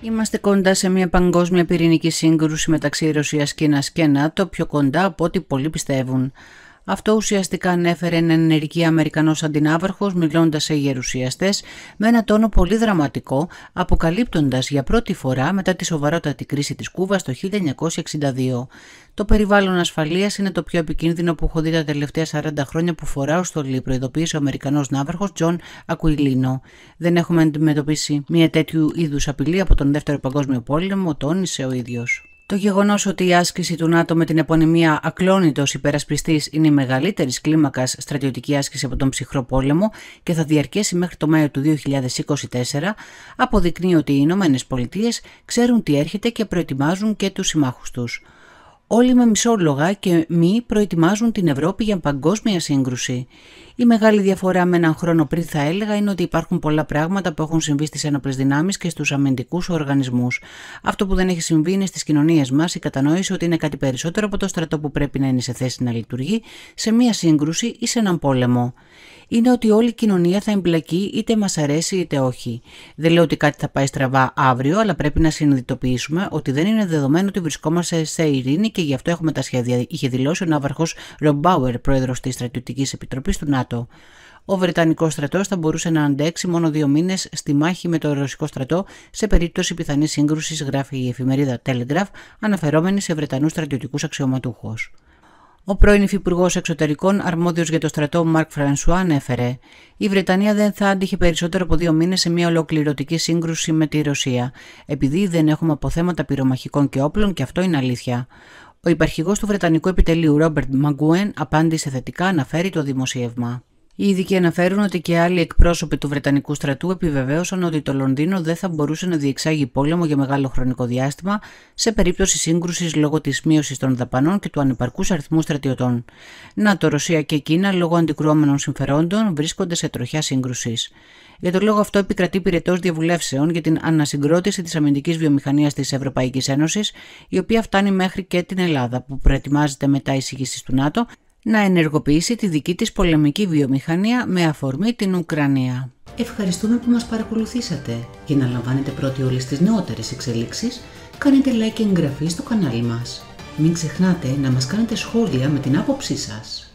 Είμαστε κοντά σε μια παγκόσμια πυρηνική σύγκρουση μεταξύ Ρωσίας, Κίνας και ΝΑΤΟ, πιο κοντά από ό,τι πολλοί πιστεύουν. Αυτό ουσιαστικά ανέφερε έναν ενεργή Αμερικανός αντινάβαρχο μιλώντας σε γερουσιαστές με ένα τόνο πολύ δραματικό, αποκαλύπτοντας για πρώτη φορά μετά τη σοβαρότατη κρίση της Κούβας το 1962. Το περιβάλλον ασφαλείας είναι το πιο επικίνδυνο που έχω δει τα τελευταία 40 χρόνια που φοράω στολή, προειδοποίησε ο Αμερικανός ναύαρχος Τζον Ακουιλίνο. Δεν έχουμε αντιμετωπίσει μια τέτοιου είδους απειλή από τον Δεύτερο Παγκόσμιο Πόλεμο, τόνισε ο ίδιος. Το γεγονός ότι η άσκηση του ΝΑΤΟ με την επωνυμία Ακλόνητος Υπερασπιστής» είναι η μεγαλύτερη κλίμακα στρατιωτική άσκηση από τον ψυχρό πόλεμο και θα διαρκέσει μέχρι το Μάιο του 2024, αποδεικνύει ότι οι Ηνωμένες Πολιτείες ξέρουν τι έρχεται και προετοιμάζουν και τους συμμάχους τους. Όλοι με μισόλογα και μη προετοιμάζουν την Ευρώπη για παγκόσμια σύγκρουση. Η μεγάλη διαφορά με έναν χρόνο πριν, θα έλεγα, είναι ότι υπάρχουν πολλά πράγματα που έχουν συμβεί στις ένοπλες δυνάμεις και στους αμυντικούς οργανισμούς. Αυτό που δεν έχει συμβεί είναι στις κοινωνίες μας η κατανόηση ότι είναι κάτι περισσότερο από το στρατό που πρέπει να είναι σε θέση να λειτουργεί σε μία σύγκρουση ή σε έναν πόλεμο είναι ότι όλη η κοινωνία θα εμπλακεί είτε μας αρέσει είτε όχι. Δεν λέω ότι κάτι θα πάει στραβά αύριο, αλλά πρέπει να συνειδητοποιήσουμε ότι δεν είναι δεδομένο ότι βρισκόμαστε σε ειρήνη και γι' αυτό έχουμε τα σχέδια, είχε δηλώσει ο Ναύαρχος Ρομπάουερ, πρόεδρος της Στρατιωτικής Επιτροπής του ΝΑΤΟ. Ο Βρετανικός στρατός θα μπορούσε να αντέξει μόνο δύο μήνες στη μάχη με το Ρωσικό στρατό σε περίπτωση πιθανής σύγκρουσης, γράφει η εφημερίδα Telegraph, αναφερόμενη σε Βρετανούς στρατιωτικούς αξιωματούχους. Ο πρώην Υφυπουργός Εξωτερικών, αρμόδιος για το στρατό Μαρκ Φρανσουά, ανέφερε: Η Βρετανία δεν θα άντυχε περισσότερο από δύο μήνες σε μια ολοκληρωτική σύγκρουση με τη Ρωσία, επειδή δεν έχουμε αποθέματα πυρομαχικών και όπλων, και αυτό είναι αλήθεια. Ο υπαρχηγός του Βρετανικού επιτελείου, Ρόμπερτ Μαγκούεν, απάντησε θετικά, αναφέρει το δημοσίευμα. Οι ειδικοί αναφέρουν ότι και άλλοι εκπρόσωποι του Βρετανικού στρατού επιβεβαίωσαν ότι το Λονδίνο δεν θα μπορούσε να διεξάγει πόλεμο για μεγάλο χρονικό διάστημα σε περίπτωση σύγκρουσης λόγω της μείωσης των δαπανών και του ανυπαρκού αριθμού στρατιωτών. να το Ρωσία και Κίνα, λόγω αντικρουόμενων συμφερόντων, βρίσκονται σε τροχιά σύγκρουσης. Για τον λόγο αυτό, επικρατεί πυρετός διαβουλεύσεων για την ανασυγκρότηση της αμυντικής βιομηχανίας της Ευρωπαϊκής Ένωσης, η οποία φτάνει μέχρι και την Ελλάδα, που προετοιμάζεται μετά εισηγήσεις του ΝΑΤΟ να ενεργοποιήσει τη δική της πολεμική βιομηχανία με αφορμή την Ουκρανία. Ευχαριστούμε που μας παρακολουθήσατε. Για να λαμβάνετε πρώτοι όλες τις νεότερες εξελίξεις, κάνετε like και εγγραφή στο κανάλι μας. Μην ξεχνάτε να μας κάνετε σχόλια με την άποψή σας.